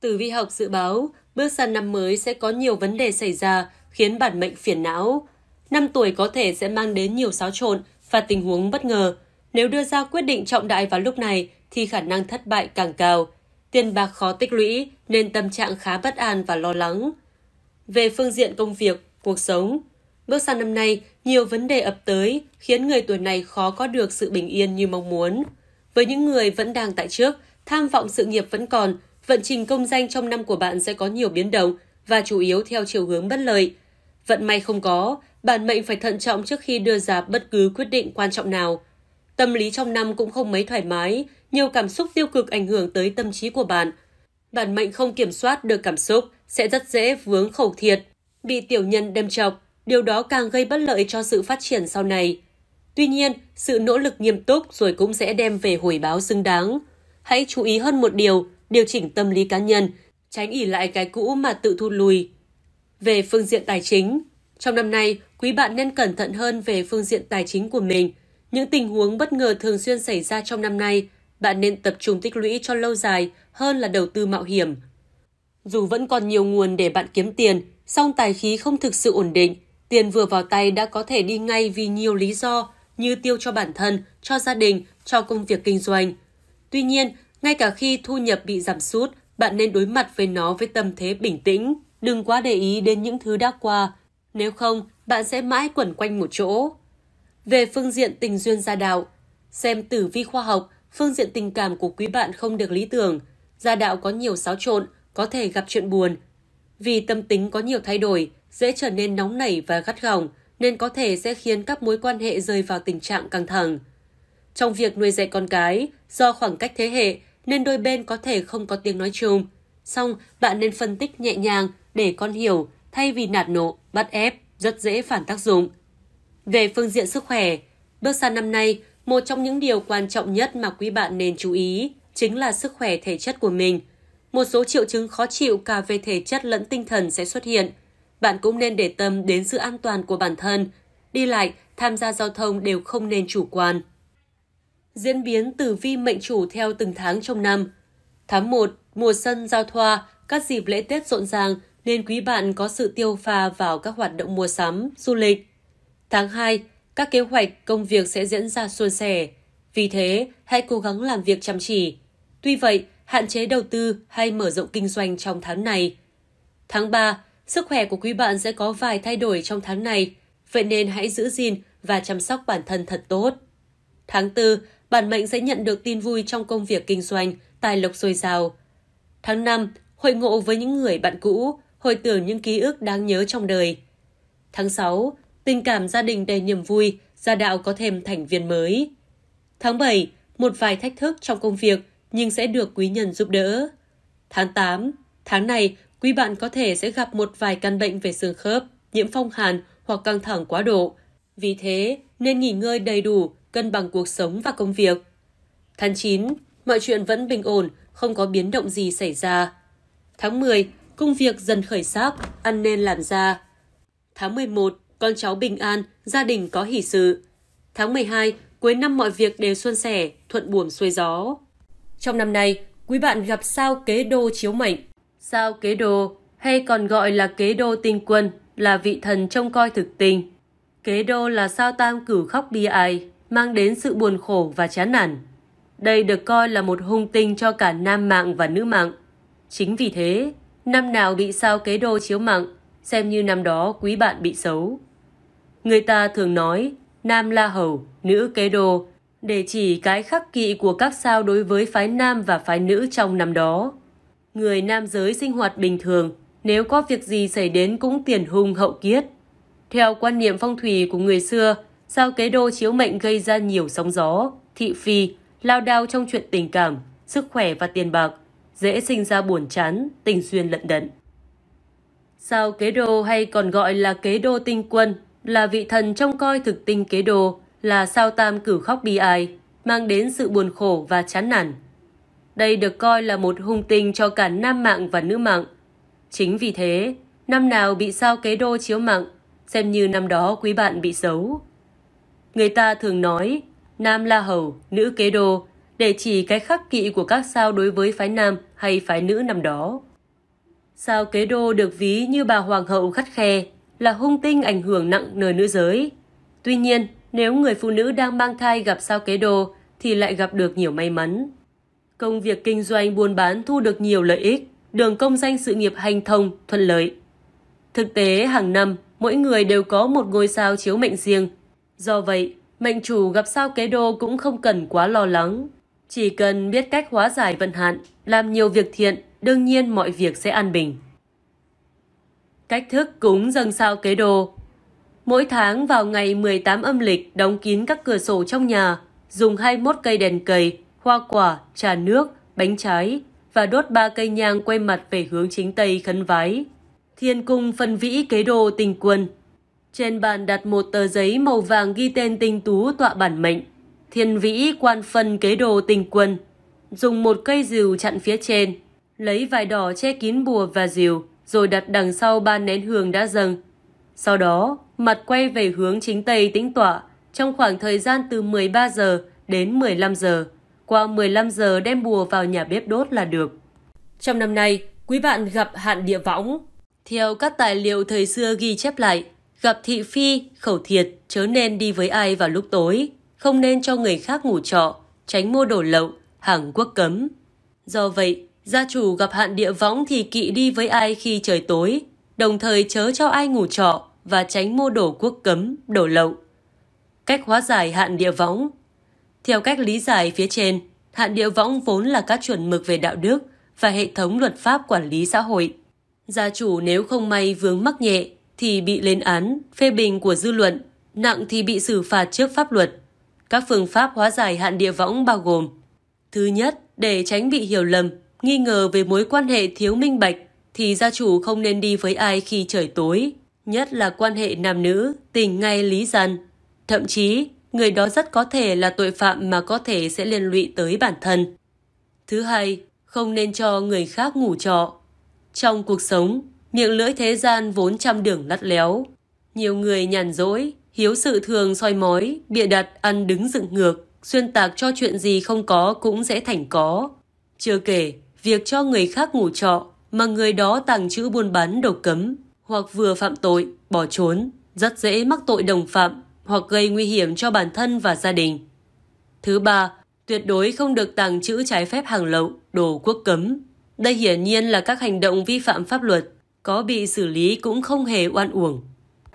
Tử vi học dự báo, bước sang năm mới sẽ có nhiều vấn đề xảy ra, khiến bản mệnh phiền não. Năm tuổi có thể sẽ mang đến nhiều xáo trộn và tình huống bất ngờ. Nếu đưa ra quyết định trọng đại vào lúc này, thì khả năng thất bại càng cao. Tiền bạc khó tích lũy, nên tâm trạng khá bất an và lo lắng. Về phương diện công việc, cuộc sống, bước sang năm nay, nhiều vấn đề ập tới khiến người tuổi này khó có được sự bình yên như mong muốn. Với những người vẫn đang tại trước, tham vọng sự nghiệp vẫn còn, vận trình công danh trong năm của bạn sẽ có nhiều biến động và chủ yếu theo chiều hướng bất lợi. Vận may không có, bản mệnh phải thận trọng trước khi đưa ra bất cứ quyết định quan trọng nào. Tâm lý trong năm cũng không mấy thoải mái, nhiều cảm xúc tiêu cực ảnh hưởng tới tâm trí của bạn. Bản mệnh không kiểm soát được cảm xúc sẽ rất dễ vướng khẩu thiệt, bị tiểu nhân đâm chọc, điều đó càng gây bất lợi cho sự phát triển sau này. Tuy nhiên, sự nỗ lực nghiêm túc rồi cũng sẽ đem về hồi báo xứng đáng. Hãy chú ý hơn một điều, điều chỉnh tâm lý cá nhân, tránh ỉ lại cái cũ mà tự thu lùi. Về phương diện tài chính, trong năm nay, quý bạn nên cẩn thận hơn về phương diện tài chính của mình. Những tình huống bất ngờ thường xuyên xảy ra trong năm nay, bạn nên tập trung tích lũy cho lâu dài hơn là đầu tư mạo hiểm. Dù vẫn còn nhiều nguồn để bạn kiếm tiền, song tài khí không thực sự ổn định, tiền vừa vào tay đã có thể đi ngay vì nhiều lý do như tiêu cho bản thân, cho gia đình, cho công việc kinh doanh. Tuy nhiên, ngay cả khi thu nhập bị giảm sút, bạn nên đối mặt với nó với tâm thế bình tĩnh. Đừng quá để ý đến những thứ đã qua, nếu không bạn sẽ mãi quẩn quanh một chỗ. Về phương diện tình duyên gia đạo, xem tử vi khoa học, phương diện tình cảm của quý bạn không được lý tưởng, gia đạo có nhiều xáo trộn, có thể gặp chuyện buồn. Vì tâm tính có nhiều thay đổi, dễ trở nên nóng nảy và gắt gỏng, nên có thể sẽ khiến các mối quan hệ rơi vào tình trạng căng thẳng. Trong việc nuôi dạy con cái, do khoảng cách thế hệ, nên đôi bên có thể không có tiếng nói chung. Xong, bạn nên phân tích nhẹ nhàng để con hiểu, thay vì nạt nộ, bắt ép, rất dễ phản tác dụng. Về phương diện sức khỏe, bước sang năm nay, một trong những điều quan trọng nhất mà quý bạn nên chú ý chính là sức khỏe thể chất của mình. Một số triệu chứng khó chịu cả về thể chất lẫn tinh thần sẽ xuất hiện. Bạn cũng nên để tâm đến sự an toàn của bản thân. Đi lại, tham gia giao thông đều không nên chủ quan diễn biến tử vi mệnh chủ theo từng tháng trong năm. Tháng 1, mùa xuân giao thoa, các dịp lễ Tết rộn ràng nên quý bạn có sự tiêu pha vào các hoạt động mua sắm, du lịch. Tháng 2, các kế hoạch công việc sẽ diễn ra suôn sẻ. Vì thế, hãy cố gắng làm việc chăm chỉ. Tuy vậy, hạn chế đầu tư hay mở rộng kinh doanh trong tháng này. Tháng 3, sức khỏe của quý bạn sẽ có vài thay đổi trong tháng này, vậy nên hãy giữ gìn và chăm sóc bản thân thật tốt. Tháng 4, bản mệnh sẽ nhận được tin vui trong công việc kinh doanh, tài lộc dồi dào. Tháng 5, hội ngộ với những người bạn cũ, hồi tưởng những ký ức đáng nhớ trong đời. Tháng 6, tình cảm gia đình đầy niềm vui, gia đạo có thêm thành viên mới. Tháng 7, một vài thách thức trong công việc nhưng sẽ được quý nhân giúp đỡ. Tháng 8, tháng này quý bạn có thể sẽ gặp một vài căn bệnh về xương khớp, nhiễm phong hàn hoặc căng thẳng quá độ. Vì thế, nên nghỉ ngơi đầy đủ cân bằng cuộc sống và công việc. Tháng 9, mọi chuyện vẫn bình ổn, không có biến động gì xảy ra. Tháng 10, công việc dần khởi sắc, ăn nên làm ra. Tháng 11, con cháu bình an, gia đình có hỷ sự. Tháng 12, cuối năm mọi việc đều xuân sẻ, thuận buồm xuôi gió. Trong năm nay, quý bạn gặp sao kế đô chiếu mệnh. Sao kế đô, hay còn gọi là kế đô tinh quân, là vị thần trông coi thực tình. Kế đô là sao tam cửu khóc bi ai mang đến sự buồn khổ và chán nản. Đây được coi là một hung tinh cho cả nam mạng và nữ mạng. Chính vì thế, năm nào bị sao kế đô chiếu mạng, xem như năm đó quý bạn bị xấu. Người ta thường nói, nam la hầu, nữ kế đô, để chỉ cái khắc kỵ của các sao đối với phái nam và phái nữ trong năm đó. Người nam giới sinh hoạt bình thường, nếu có việc gì xảy đến cũng tiền hung hậu kiết. Theo quan niệm phong thủy của người xưa, Sao kế đô chiếu mệnh gây ra nhiều sóng gió, thị phi, lao đao trong chuyện tình cảm, sức khỏe và tiền bạc, dễ sinh ra buồn chán, tình duyên lận đận. Sao kế đô hay còn gọi là kế đô tinh quân, là vị thần trông coi thực tinh kế đô, là sao tam cử khóc bi ai, mang đến sự buồn khổ và chán nản. Đây được coi là một hung tinh cho cả nam mạng và nữ mạng. Chính vì thế, năm nào bị sao kế đô chiếu mạng, xem như năm đó quý bạn bị xấu, Người ta thường nói nam la hầu, nữ kế đô để chỉ cái khắc kỵ của các sao đối với phái nam hay phái nữ năm đó. Sao kế đô được ví như bà hoàng hậu khắt khe là hung tinh ảnh hưởng nặng nơi nữ giới. Tuy nhiên, nếu người phụ nữ đang mang thai gặp sao kế đô thì lại gặp được nhiều may mắn. Công việc kinh doanh buôn bán thu được nhiều lợi ích, đường công danh sự nghiệp hành thông thuận lợi. Thực tế, hàng năm, mỗi người đều có một ngôi sao chiếu mệnh riêng Do vậy, mệnh chủ gặp sao kế đô cũng không cần quá lo lắng. Chỉ cần biết cách hóa giải vận hạn, làm nhiều việc thiện, đương nhiên mọi việc sẽ an bình. Cách thức cúng dâng sao kế đô Mỗi tháng vào ngày 18 âm lịch đóng kín các cửa sổ trong nhà, dùng 21 cây đèn cầy, hoa quả, trà nước, bánh trái và đốt ba cây nhang quay mặt về hướng chính Tây khấn vái. Thiên cung phân vĩ kế đô tình quân trên bàn đặt một tờ giấy màu vàng ghi tên tinh tú tọa bản mệnh, thiên vĩ quan phân kế đồ tình quân. Dùng một cây rìu chặn phía trên, lấy vải đỏ che kín bùa và rìu, rồi đặt đằng sau ba nén hương đã dâng. Sau đó, mặt quay về hướng chính Tây tĩnh tọa trong khoảng thời gian từ 13 giờ đến 15 giờ. Qua 15 giờ đem bùa vào nhà bếp đốt là được. Trong năm nay, quý bạn gặp hạn địa võng. Theo các tài liệu thời xưa ghi chép lại, Gặp thị phi, khẩu thiệt, chớ nên đi với ai vào lúc tối, không nên cho người khác ngủ trọ, tránh mua đồ lậu, hàng quốc cấm. Do vậy, gia chủ gặp hạn địa võng thì kỵ đi với ai khi trời tối, đồng thời chớ cho ai ngủ trọ và tránh mua đồ quốc cấm, đồ lậu. Cách hóa giải hạn địa võng Theo cách lý giải phía trên, hạn địa võng vốn là các chuẩn mực về đạo đức và hệ thống luật pháp quản lý xã hội. Gia chủ nếu không may vướng mắc nhẹ thì bị lên án, phê bình của dư luận, nặng thì bị xử phạt trước pháp luật. Các phương pháp hóa giải hạn địa võng bao gồm Thứ nhất, để tránh bị hiểu lầm, nghi ngờ về mối quan hệ thiếu minh bạch, thì gia chủ không nên đi với ai khi trời tối, nhất là quan hệ nam nữ, tình ngay lý gian. Thậm chí, người đó rất có thể là tội phạm mà có thể sẽ liên lụy tới bản thân. Thứ hai, không nên cho người khác ngủ trọ. Trong cuộc sống, miệng lưỡi thế gian vốn trăm đường lắt léo. Nhiều người nhàn dỗi, hiếu sự thường soi mói, bịa đặt ăn đứng dựng ngược, xuyên tạc cho chuyện gì không có cũng sẽ thành có. Chưa kể, việc cho người khác ngủ trọ mà người đó tàng trữ buôn bán đồ cấm hoặc vừa phạm tội, bỏ trốn, rất dễ mắc tội đồng phạm hoặc gây nguy hiểm cho bản thân và gia đình. Thứ ba, tuyệt đối không được tàng trữ trái phép hàng lậu, đồ quốc cấm. Đây hiển nhiên là các hành động vi phạm pháp luật có bị xử lý cũng không hề oan uổng.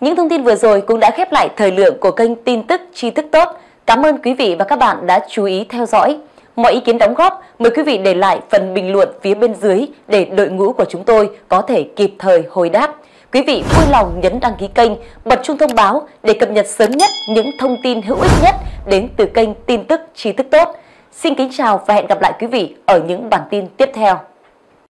Những thông tin vừa rồi cũng đã khép lại thời lượng của kênh tin tức tri thức tốt. Cảm ơn quý vị và các bạn đã chú ý theo dõi. Mọi ý kiến đóng góp, mời quý vị để lại phần bình luận phía bên dưới để đội ngũ của chúng tôi có thể kịp thời hồi đáp. Quý vị vui lòng nhấn đăng ký kênh, bật chuông thông báo để cập nhật sớm nhất những thông tin hữu ích nhất đến từ kênh tin tức tri thức tốt. Xin kính chào và hẹn gặp lại quý vị ở những bản tin tiếp theo.